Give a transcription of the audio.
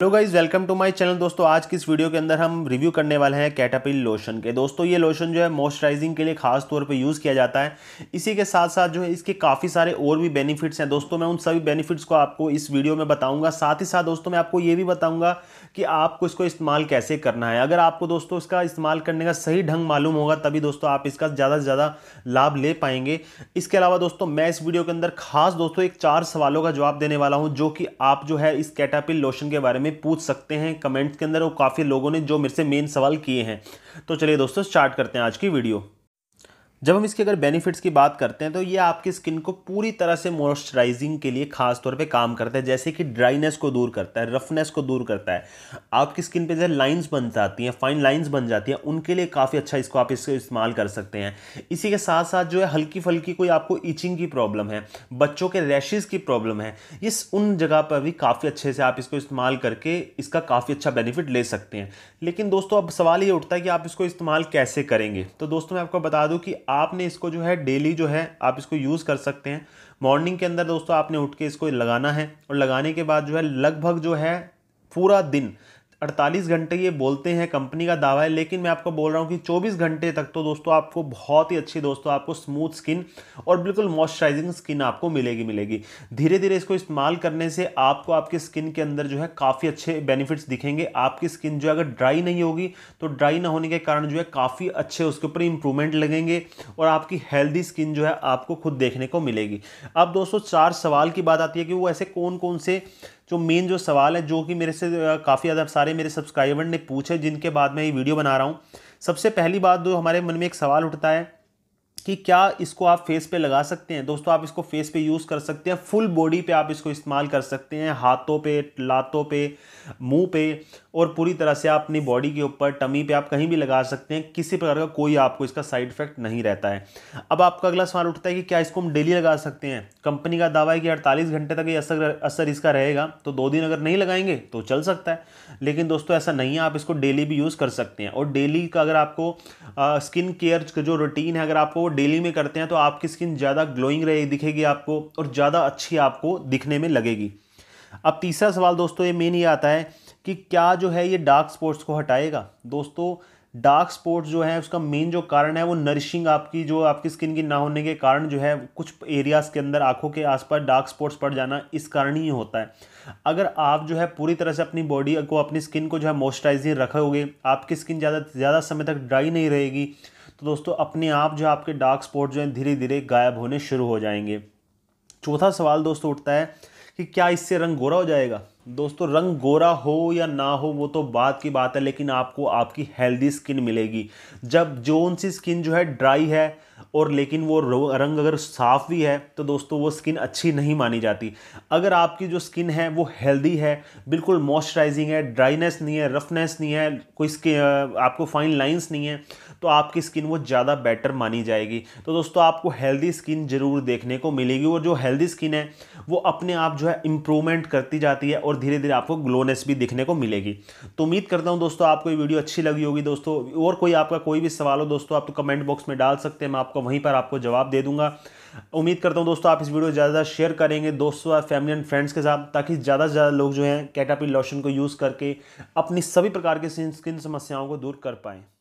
hello guys welcome to my channel दोस्तों आज की इस वीडियो के अंदर हम रिव्यू करने वाले हैं कैटापिल लोशन के दोस्तों ये लोशन जो है मॉइस्चराइजिंग के लिए खास तौर पे यूज़ किया जाता है इसी के साथ साथ जो है इसके काफ़ी सारे और भी बेनिफिट्स हैं दोस्तों मैं उन सभी बेनिफिट्स को आपको इस वीडियो में बताऊंगा साथ ही साथ दोस्तों मैं आपको ये भी बताऊंगा कि आपको इसको इस्तेमाल कैसे करना है अगर आपको दोस्तों इसका इस्तेमाल करने का सही ढंग मालूम होगा तभी दोस्तों आप इसका ज़्यादा से ज़्यादा लाभ ले पाएंगे इसके अलावा दोस्तों मैं इस वीडियो के अंदर खास दोस्तों एक चार सवालों का जवाब देने वाला हूँ जो कि आप जो है इस कैटापिल लोशन के बारे में हमें पूछ सकते हैं कमेंट्स के अंदर और काफ़ी लोगों ने जो मेरे से मेन सवाल किए हैं तो चलिए दोस्तों स्टार्ट करते हैं आज की वीडियो जब हम इसके अगर बेनिफिट्स की बात करते हैं तो ये आपकी स्किन को पूरी तरह से मॉइस्चराइजिंग के लिए खास तौर पे काम करता है जैसे कि ड्राइनेस को दूर करता है रफनेस को दूर करता है आपकी स्किन पे जैसे लाइंस बन जाती हैं फाइन लाइंस बन जाती हैं उनके लिए काफ़ी अच्छा इसको आप इसको इस्तेमाल कर सकते हैं इसी के साथ साथ जो है हल्की फल्की कोई आपको ईचिंग की प्रॉब्लम है बच्चों के रैशेज़ की प्रॉब्लम है ये उन जगह पर भी काफ़ी अच्छे से आप इसको इस्तेमाल करके इसका काफ़ी अच्छा बेनिफिट ले सकते हैं लेकिन दोस्तों अब सवाल ये उठता है कि आप इसको इस्तेमाल कैसे करेंगे तो दोस्तों मैं आपको बता दूँ कि आपने इसको जो है डेली जो है आप इसको यूज़ कर सकते हैं मॉर्निंग के अंदर दोस्तों आपने उठ के इसको लगाना है और लगाने के बाद जो है लगभग जो है पूरा दिन 48 घंटे ये बोलते हैं कंपनी का दावा है लेकिन मैं आपको बोल रहा हूँ कि 24 घंटे तक तो दोस्तों आपको बहुत ही अच्छी दोस्तों आपको स्मूथ स्किन और बिल्कुल मॉइस्चराइजिंग स्किन आपको मिलेगी मिलेगी धीरे धीरे इसको इस्तेमाल करने से आपको आपके स्किन के अंदर जो है काफ़ी अच्छे बेनिफिट्स दिखेंगे आपकी स्किन जो है अगर ड्राई नहीं होगी तो ड्राई ना होने के कारण जो है काफ़ी अच्छे उसके ऊपर इंप्रूवमेंट लगेंगे और आपकी हेल्दी स्किन जो है आपको खुद देखने को मिलेगी अब दोस्तों चार सवाल की बात आती है कि वो ऐसे कौन कौन से जो मेन जो सवाल है जो कि मेरे से काफ़ी ज़्यादा सारे मेरे सब्सक्राइबर ने पूछे जिनके बाद मैं ये वीडियो बना रहा हूँ सबसे पहली बात जो हमारे मन में एक सवाल उठता है कि क्या इसको आप फेस पे लगा सकते हैं दोस्तों आप इसको फेस पे यूज़ कर सकते हैं फुल बॉडी पे आप इसको इस्तेमाल कर सकते हैं हाथों पे लातों पे मुंह पे और पूरी तरह से आप अपनी बॉडी के ऊपर टमी पे आप कहीं भी लगा सकते हैं किसी प्रकार का कोई आपको इसका साइड इफेक्ट नहीं रहता है अब आपका अगला सवाल उठता है कि क्या इसको हम डेली लगा सकते हैं कंपनी का दावा है कि अड़तालीस घंटे तक ये असर असर इसका रहेगा तो दो दिन अगर नहीं लगाएंगे तो चल सकता है लेकिन दोस्तों ऐसा नहीं है आप इसको डेली भी यूज़ कर सकते हैं और डेली का अगर आपको स्किन केयर का जो रूटीन है अगर आपको डेली में करते हैं तो आपकी स्किन ज़्यादा ग्लोइंग रहे दिखेगी आपको और ज़्यादा अच्छी आपको दिखने में लगेगी अब तीसरा सवाल दोस्तों ये मेन ये आता है कि क्या जो है ये डार्क स्पॉट्स को हटाएगा दोस्तों डार्क स्पॉट्स जो है उसका मेन जो कारण है वो नरिशिंग आपकी जो आपकी स्किन की ना होने के कारण जो है कुछ एरियाज़ के अंदर आंखों के आसपास डार्क स्पॉट्स पड़ जाना इस कारण ही होता है अगर आप जो है पूरी तरह से अपनी बॉडी को अपनी स्किन को जो है मॉइस्चराइजिंग रखोगे आपकी स्किन ज़्यादा ज़्यादा समय तक ड्राई नहीं रहेगी तो दोस्तों अपने आप जो आपके डार्क स्पॉट जो हैं धीरे धीरे गायब होने शुरू हो जाएंगे चौथा सवाल दोस्तों उठता है कि क्या इससे रंग गोरा हो जाएगा दोस्तों रंग गोरा हो या ना हो वो तो बात की बात है लेकिन आपको आपकी हेल्दी स्किन मिलेगी जब जोन सी स्किन जो है ड्राई है और लेकिन वो रंग अगर साफ़ भी है तो दोस्तों वो स्किन अच्छी नहीं मानी जाती अगर आपकी जो स्किन है वो हेल्दी है बिल्कुल मॉइस्चराइजिंग है ड्राइनेस नहीं है रफनेस नहीं है कोई स्किन आपको फाइन लाइंस नहीं है तो आपकी स्किन वो ज़्यादा बेटर मानी जाएगी तो दोस्तों आपको हेल्दी स्किन ज़रूर देखने को मिलेगी और जो हेल्दी स्किन है वो अपने आप जो है इम्प्रूवमेंट करती जाती है और और धीरे धीरे आपको ग्लोनेस भी दिखने को मिलेगी तो उम्मीद करता हूँ दोस्तों आपको ये वीडियो अच्छी लगी होगी दोस्तों और कोई आपका कोई भी सवाल हो दोस्तों आप तो कमेंट बॉक्स में डाल सकते हैं मैं आपको वहीं पर आपको जवाब दे दूंगा उम्मीद करता हूँ दोस्तों आप इस वीडियो ज़्यादा शेयर करेंगे दोस्तों और फैमिली एंड फ्रेंड्स के साथ ताकि ज़्यादा से ज़्यादा लोग जो हैं कैटापिल लोशन को यूज़ करके अपनी सभी प्रकार की स्किन समस्याओं को दूर कर पाएँ